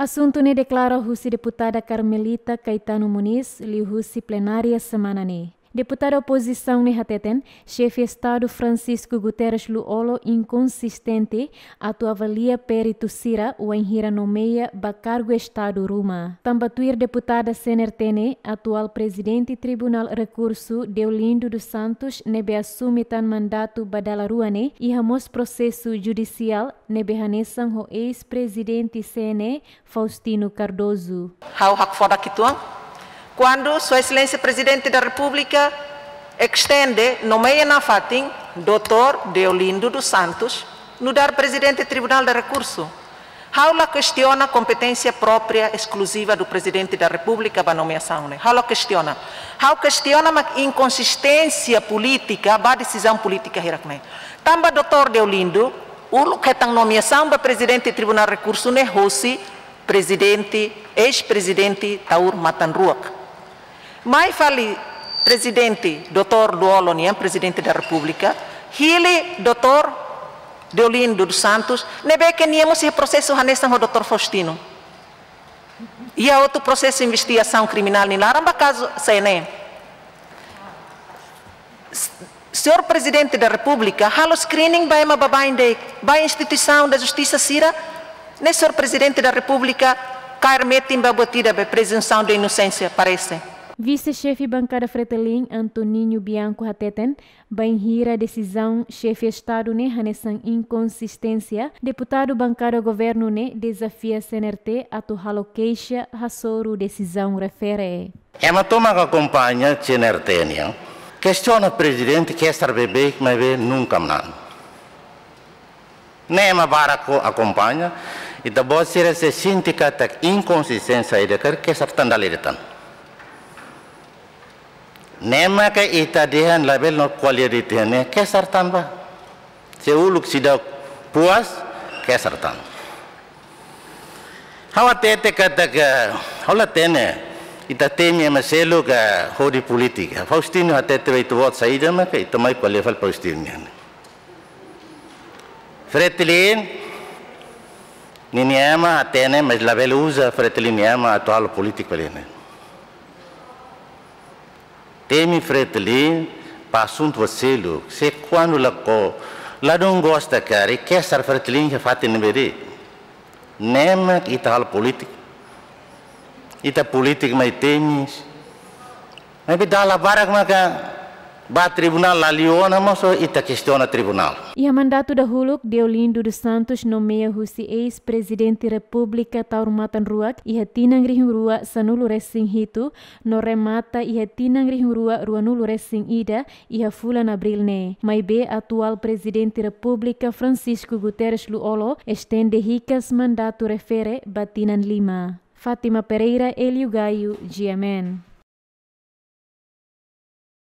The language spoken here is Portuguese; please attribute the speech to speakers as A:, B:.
A: Assunto ne declara husi deputada Carmelita Caetano Muniz li husi plenária semana Deputada oposição Nehateten, chefe de Estado Francisco Guterres Luolo inconsistente atuavalia perito Sira o enhira nomeia bacargo Estado Ruma. Tambatuir deputada Senertene, atual presidente Tribunal Recurso Deolindo dos Santos nebe assume tan mandato badalaruane e ramos processo judicial nebe hanesan ho ex-presidente CNE Faustino Cardoso.
B: How hak fora ituang? quando Sua Excelência Presidente da República extende, nomeia na FATIM, Dr. Deolindo dos Santos, no dar Presidente Tribunal de Recurso. Raula questiona a competência própria exclusiva do Presidente da República para nomeação. Há né? Raula questiona. Raula questiona a inconsistência política, a decisão política. Né? Também, doutor Deolindo, o que tem nomeação para Presidente do Tribunal de Recurso, né? Rossi, presidente, ex-presidente Taur Matanruak. Mai fali presidente, doutor Duolonian, presidente da República, hili doutor Deolindo dos Santos, nebe que nem esse processo hanesan o doutor Faustino. E há outro processo de investigação criminal em Laramba, caso CNE. Senhor Presidente da República, halo screening by uma babaindek, instituição da Justiça Cira, né, Senhor Presidente da República, cair metem babotida, presunção de inocência, parece.
A: Vice-chefe bancário Fretelin, Antoninho Bianco Hateten, banhira a decisão chefe Estado ne hanesan inconsistência. Deputado bancário governo ne desafia CNRT a halo queixa rasoru decisão refere.
C: É uma toma que acompanha CNRT, né? Questiona o presidente que esta bebê que me nunca não. uma vara que acompanha. E da boa ser se sintica inconsistência ele quer que essa tandaleritan. nema ke itadihan label no kualitihannya kesar tanpa seuluk sidak puas kesar tanpa hawa tete kataga hola tene ita temia maselo ka hori politik. faustino hatete vai tuot saida ma ke itamai kualifal Fretilin, fretlin niniama tene mas label uza fretlin yama atual politik pelene temi fretli pasunt waselu se quando la co la don gosta cari che sar fretli che fatte ne vedi politik ita politik mai temis mai bedala barak maka Ba tribunal la liona maso ita questiona tribunal.
A: E a mandato da Huluk, Deolindo dos Santos nomeia o ex-presidente da República Taurmatan Ruak e Hatinang Rihurua Sanulo Resing Hitu, no remata e Hatinang Rihurua Ruanulo Resing Ida e a na Abril Ne. Maibe, atual presidente da República Francisco Guterres Luolo, estende ricas mandato refere Batinan Lima. Fátima Pereira, Elio Gaio, GMN.